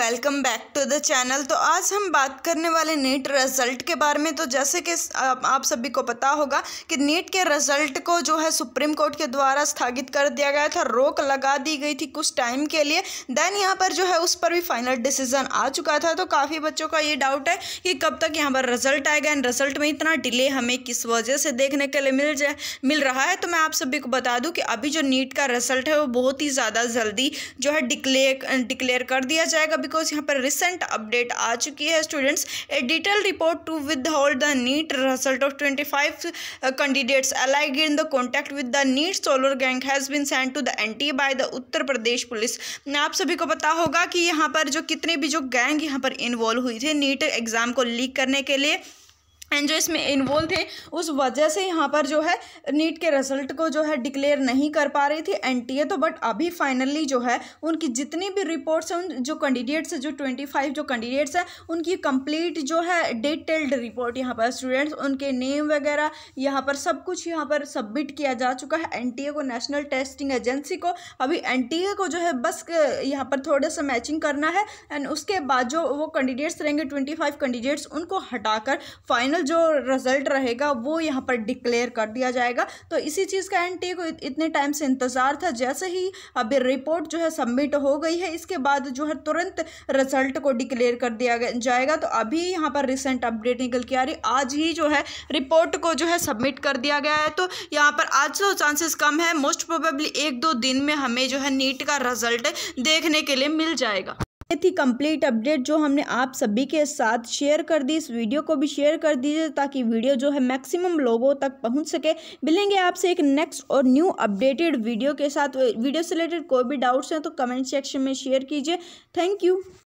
welcome back to the channel तो आज हम बात करने वाले नीट रिज़ल्ट के बारे में तो जैसे कि आप सभी को पता होगा कि नीट के रिज़ल्ट को जो है सुप्रीम कोर्ट के द्वारा स्थगित कर दिया गया था रोक लगा दी गई थी कुछ टाइम के लिए देन यहाँ पर जो है उस पर भी फाइनल डिसीजन आ चुका था तो काफ़ी बच्चों का ये डाउट है कि कब तक यहाँ पर रिज़ल्ट आएगा एंड रिज़ल्ट में इतना डिले हमें किस वजह से देखने के लिए मिल जाए मिल रहा है तो मैं आप सभी को बता दूँ कि अभी जो नीट का रिज़ल्ट है वो बहुत ही ज़्यादा जल्दी जो है डिक्लेयर डिक्लेयर कर दिया जाएगा बिकॉज यहाँ पर रिसेंट अपडेट आ चुकी है students a detail report to withhold the NEET result of twenty five candidates allied in the contact with the NEET solver gang has been send to the N by the Uttar Pradesh police आप सभी को पता होगा कि यहाँ पर जो कितने भी जो गैंग यहाँ पर इन्वॉल्व हुई थी नीट एग्ज़ाम को लीक करने के लिए एंड जो इसमें इन्वॉल्व थे उस वजह से यहाँ पर जो है नीट के रिजल्ट को जो है डिक्लेयर नहीं कर पा रही थी एनटीए तो बट अभी फाइनली जो है उनकी जितनी भी रिपोर्ट्स हैं उन जो कैंडिडेट्स जो ट्वेंटी फाइव जो कैंडिडेट्स हैं उनकी कंप्लीट जो है डिटेल्ड रिपोर्ट यहाँ पर स्टूडेंट्स उनके नेम वगैरह यहाँ पर सब कुछ यहाँ पर सबमिट किया जा चुका है एन को नेशनल टेस्टिंग एजेंसी को अभी एन को जो है बस यहाँ पर थोड़ा सा मैचिंग करना है एंड उसके बाद जो वो कैंडिडेट्स रहेंगे ट्वेंटी कैंडिडेट्स उनको हटाकर फाइनल फाइनल जो रिजल्ट रहेगा वो यहाँ पर डिक्लेयर कर दिया जाएगा तो इसी चीज़ का एन को इतने टाइम से इंतज़ार था जैसे ही अभी रिपोर्ट जो है सबमिट हो गई है इसके बाद जो है तुरंत रिजल्ट को डिक्लेयर कर दिया जाएगा तो अभी यहाँ पर रिसेंट अपडेट निकल के आ रही आज ही जो है रिपोर्ट को जो है सबमिट कर दिया गया है तो यहाँ पर आज तो चांसेस कम है मोस्ट प्रोबेबली एक दो दिन में हमें जो है नीट का रिजल्ट देखने के लिए मिल जाएगा ये थी कंप्लीट अपडेट जो हमने आप सभी के साथ शेयर कर दी इस वीडियो को भी शेयर कर दीजिए ताकि वीडियो जो है मैक्सिमम लोगों तक पहुंच सके मिलेंगे आपसे एक नेक्स्ट और न्यू अपडेटेड वीडियो के साथ वीडियो से रिलेटेड कोई भी डाउट्स हैं तो कमेंट सेक्शन में शेयर कीजिए थैंक यू